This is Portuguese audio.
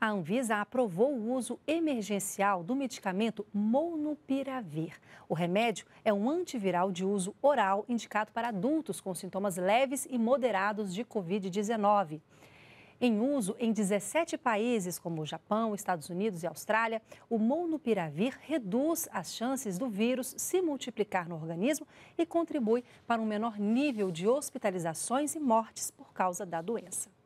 a Anvisa aprovou o uso emergencial do medicamento Molnupiravir. O remédio é um antiviral de uso oral indicado para adultos com sintomas leves e moderados de Covid-19. Em uso em 17 países como o Japão, Estados Unidos e Austrália, o molnupiravir reduz as chances do vírus se multiplicar no organismo e contribui para um menor nível de hospitalizações e mortes por causa da doença.